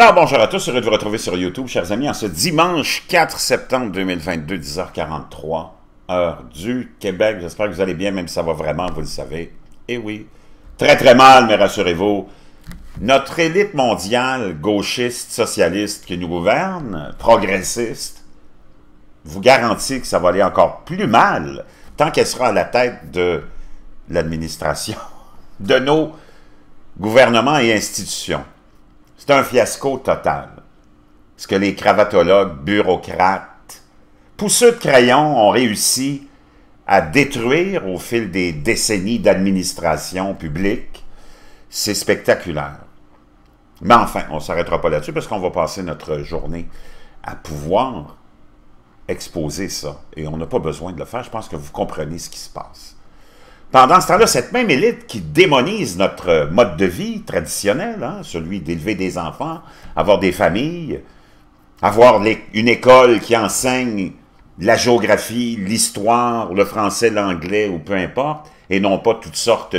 Alors bonjour à tous, heureux de vous retrouver sur YouTube, chers amis, en ce dimanche 4 septembre 2022, 10h43, heure du Québec. J'espère que vous allez bien, même si ça va vraiment, vous le savez. Eh oui, très très mal, mais rassurez-vous, notre élite mondiale, gauchiste, socialiste qui nous gouverne, progressiste, vous garantit que ça va aller encore plus mal tant qu'elle sera à la tête de l'administration, de nos gouvernements et institutions. C'est un fiasco total. Ce que les cravatologues, bureaucrates, pousseux de crayons, ont réussi à détruire au fil des décennies d'administration publique, c'est spectaculaire. Mais enfin, on ne s'arrêtera pas là-dessus parce qu'on va passer notre journée à pouvoir exposer ça. Et on n'a pas besoin de le faire. Je pense que vous comprenez ce qui se passe. Pendant ce temps-là, cette même élite qui démonise notre mode de vie traditionnel, hein, celui d'élever des enfants, avoir des familles, avoir une école qui enseigne la géographie, l'histoire, le français, l'anglais ou peu importe, et non pas toutes sortes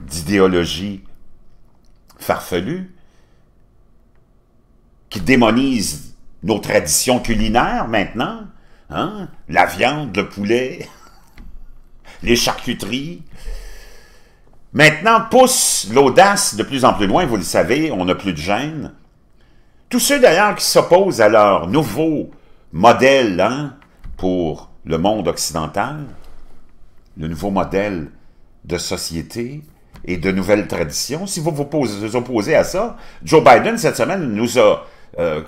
d'idéologies farfelues, qui démonise nos traditions culinaires maintenant, hein, la viande, le poulet, les charcuteries. Maintenant, pousse l'audace de plus en plus loin, vous le savez, on n'a plus de gêne. Tous ceux d'ailleurs qui s'opposent à leur nouveau modèle hein, pour le monde occidental, le nouveau modèle de société et de nouvelles traditions, si vous vous, opposez à ça, Joe Biden, cette semaine, nous a euh,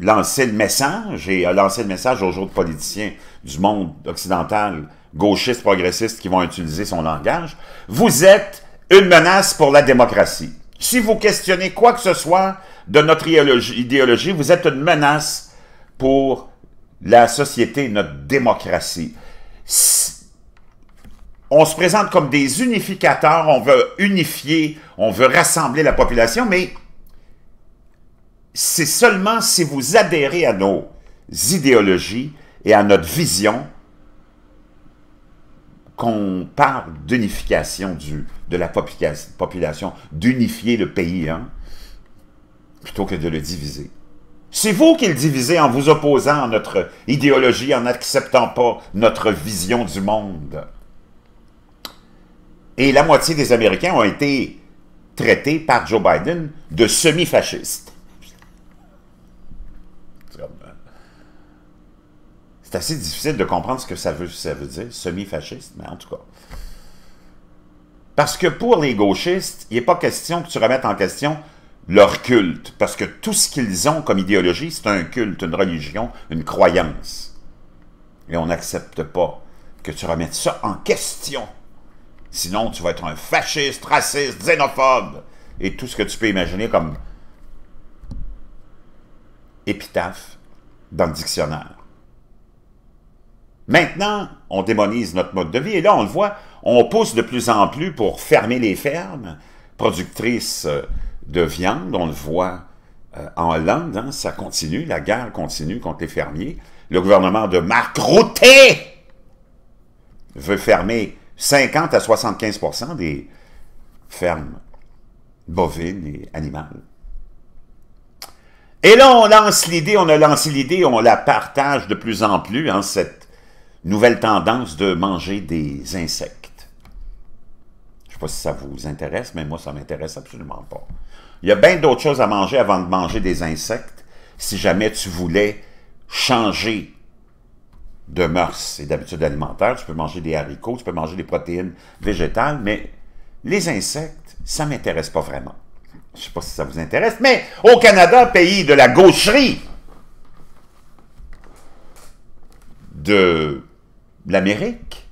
lancé le message et a lancé le message aux autres politiciens du monde occidental gauchistes, progressistes qui vont utiliser son langage, vous êtes une menace pour la démocratie. Si vous questionnez quoi que ce soit de notre idéologie, vous êtes une menace pour la société, notre démocratie. On se présente comme des unificateurs, on veut unifier, on veut rassembler la population, mais c'est seulement si vous adhérez à nos idéologies et à notre vision qu'on parle d'unification de la population, d'unifier le pays, hein, plutôt que de le diviser. C'est vous qui le divisez en vous opposant à notre idéologie, en n'acceptant pas notre vision du monde. Et la moitié des Américains ont été traités par Joe Biden de semi-fascistes. c'est assez difficile de comprendre ce que ça veut, ça veut dire, semi-fasciste, mais en tout cas. Parce que pour les gauchistes, il n'est pas question que tu remettes en question leur culte, parce que tout ce qu'ils ont comme idéologie, c'est un culte, une religion, une croyance. Et on n'accepte pas que tu remettes ça en question. Sinon, tu vas être un fasciste, raciste, xénophobe, et tout ce que tu peux imaginer comme épitaphe dans le dictionnaire. Maintenant, on démonise notre mode de vie. Et là, on le voit, on pousse de plus en plus pour fermer les fermes productrices euh, de viande. On le voit euh, en Hollande, hein, ça continue, la guerre continue contre les fermiers. Le gouvernement de Marc Routé veut fermer 50 à 75 des fermes bovines et animales. Et là, on lance l'idée, on a lancé l'idée, on la partage de plus en plus, en hein, cette nouvelle tendance de manger des insectes. Je ne sais pas si ça vous intéresse, mais moi, ça ne m'intéresse absolument pas. Il y a bien d'autres choses à manger avant de manger des insectes, si jamais tu voulais changer de mœurs et d'habitude alimentaires. Tu peux manger des haricots, tu peux manger des protéines végétales, mais les insectes, ça ne m'intéresse pas vraiment. Je ne sais pas si ça vous intéresse, mais au Canada, pays de la gaucherie, de l'Amérique,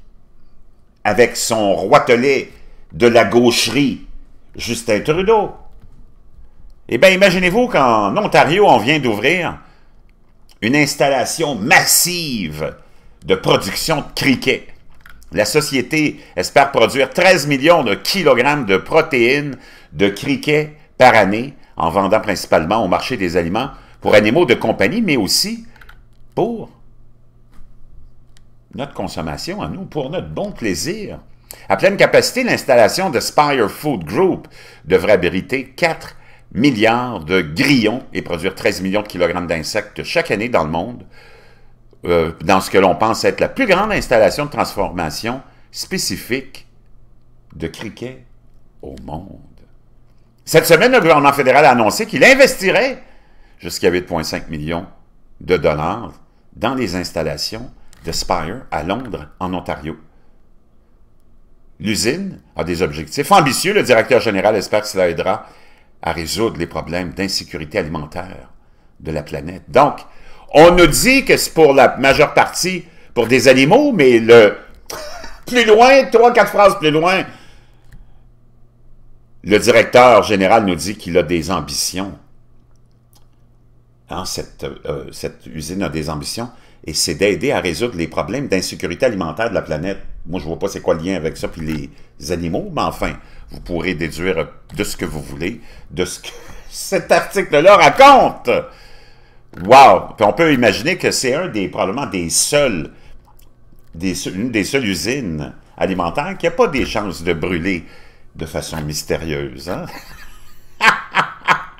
avec son roitelet de la gaucherie, Justin Trudeau. Eh bien, imaginez-vous qu'en Ontario, on vient d'ouvrir une installation massive de production de criquets. La société espère produire 13 millions de kilogrammes de protéines de criquets par année en vendant principalement au marché des aliments pour animaux de compagnie, mais aussi pour notre consommation à nous, pour notre bon plaisir. À pleine capacité, l'installation de Spire Food Group devrait abriter 4 milliards de grillons et produire 13 millions de kilogrammes d'insectes chaque année dans le monde, euh, dans ce que l'on pense être la plus grande installation de transformation spécifique de criquets au monde. Cette semaine, le gouvernement fédéral a annoncé qu'il investirait jusqu'à 8,5 millions de dollars dans les installations de Spire à Londres, en Ontario. L'usine a des objectifs ambitieux. Le directeur général espère que cela aidera à résoudre les problèmes d'insécurité alimentaire de la planète. Donc, on nous dit que c'est pour la majeure partie pour des animaux, mais le plus loin, trois, quatre phrases plus loin, le directeur général nous dit qu'il a des ambitions. Hein, euh, cette usine a des ambitions et c'est d'aider à résoudre les problèmes d'insécurité alimentaire de la planète. Moi, je vois pas c'est quoi le lien avec ça, puis les animaux, mais enfin, vous pourrez déduire de ce que vous voulez, de ce que cet article-là raconte. Wow! Puis on peut imaginer que c'est un des, probablement des seuls, des, une des seules usines alimentaires qui n'a pas des chances de brûler de façon mystérieuse. Hein?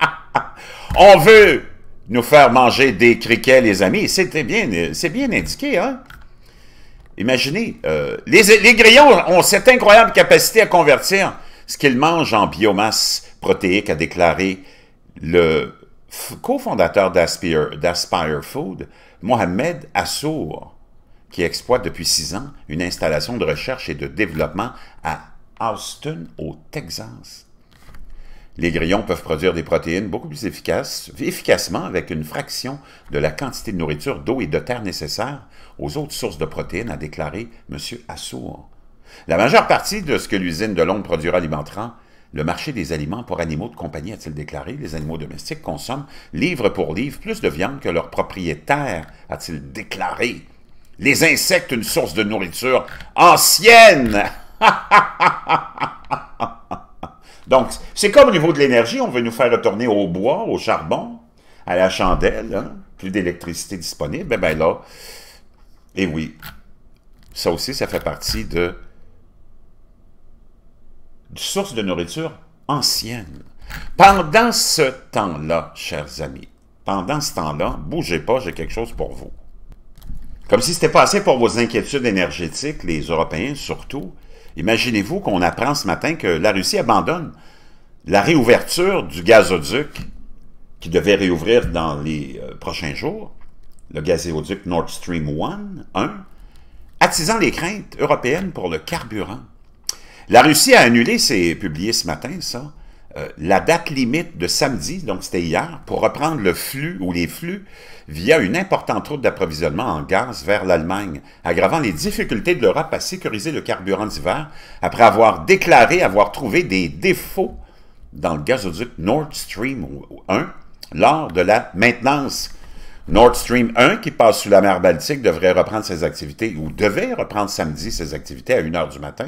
on veut nous faire manger des criquets, les amis. C'était bien, c'est bien indiqué, hein? Imaginez, euh, les, les, grillons ont cette incroyable capacité à convertir ce qu'ils mangent en biomasse protéique, a déclaré le cofondateur d'Aspire Food, Mohamed Assour, qui exploite depuis six ans une installation de recherche et de développement à Austin, au Texas. Les grillons peuvent produire des protéines beaucoup plus efficaces, efficacement avec une fraction de la quantité de nourriture, d'eau et de terre nécessaire aux autres sources de protéines, a déclaré M. Assour. La majeure partie de ce que l'usine de Londres produira alimentera le marché des aliments pour animaux de compagnie, a-t-il déclaré. Les animaux domestiques consomment, livre pour livre, plus de viande que leurs propriétaires, a-t-il déclaré. Les insectes, une source de nourriture ancienne. Donc, c'est comme au niveau de l'énergie, on veut nous faire retourner au bois, au charbon, à la chandelle, hein. plus d'électricité disponible, ben, ben là, et eh oui, ça aussi, ça fait partie de, de source de nourriture anciennes. Pendant ce temps-là, chers amis, pendant ce temps-là, bougez pas, j'ai quelque chose pour vous. Comme si c'était assez pour vos inquiétudes énergétiques, les Européens surtout, Imaginez-vous qu'on apprend ce matin que la Russie abandonne la réouverture du gazoduc qui devait réouvrir dans les euh, prochains jours, le gazoduc Nord Stream 1, 1, attisant les craintes européennes pour le carburant. La Russie a annulé, c'est publié ce matin ça, euh, la date limite de samedi, donc c'était hier, pour reprendre le flux ou les flux via une importante route d'approvisionnement en gaz vers l'Allemagne, aggravant les difficultés de l'Europe à sécuriser le carburant d'hiver après avoir déclaré avoir trouvé des défauts dans le gazoduc Nord Stream 1 lors de la maintenance. Nord Stream 1, qui passe sous la mer Baltique, devrait reprendre ses activités, ou devait reprendre samedi ses activités à 1h du matin,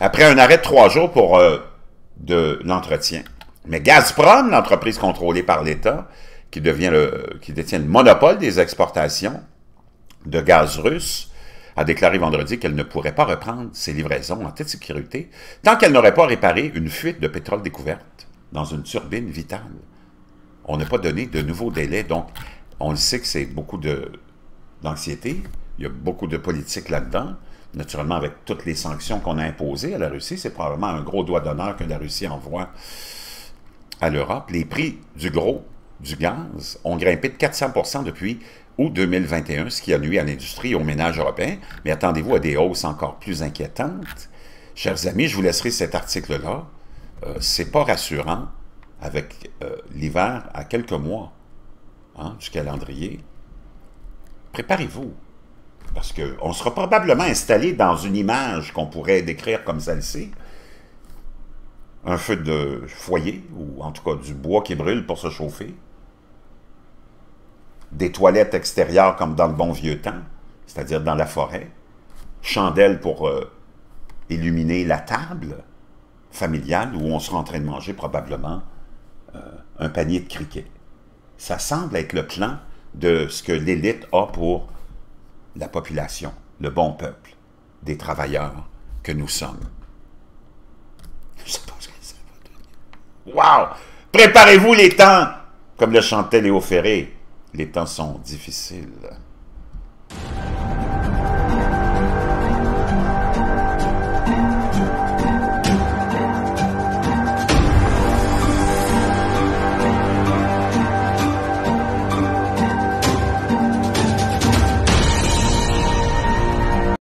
après un arrêt de trois jours pour euh, de l'entretien. Mais Gazprom, l'entreprise contrôlée par l'État, qui, devient le, qui détient le monopole des exportations de gaz russe, a déclaré vendredi qu'elle ne pourrait pas reprendre ses livraisons en toute sécurité tant qu'elle n'aurait pas réparé une fuite de pétrole découverte dans une turbine vitale. On n'a pas donné de nouveaux délais, donc on sait que c'est beaucoup d'anxiété, il y a beaucoup de politique là-dedans, naturellement avec toutes les sanctions qu'on a imposées à la Russie, c'est probablement un gros doigt d'honneur que la Russie envoie à l'Europe. Les prix du gros, du gaz, ont grimpé de 400 depuis août 2021, ce qui a nuit à l'industrie et aux ménages européens. Mais attendez-vous à des hausses encore plus inquiétantes. Chers amis, je vous laisserai cet article-là. Ce euh, c'est pas rassurant avec euh, l'hiver à quelques mois hein, du calendrier. Préparez-vous parce qu'on sera probablement installé dans une image qu'on pourrait décrire comme celle-ci, un feu de foyer, ou en tout cas du bois qui brûle pour se chauffer, des toilettes extérieures comme dans le bon vieux temps, c'est-à-dire dans la forêt, chandelles pour euh, illuminer la table familiale où on sera en train de manger probablement euh, un panier de criquets. Ça semble être le plan de ce que l'élite a pour la population, le bon peuple, des travailleurs que nous sommes. Je sais pas ce que ça va donner. Wow! Préparez-vous les temps! Comme le chantait Léo Ferré, les temps sont difficiles.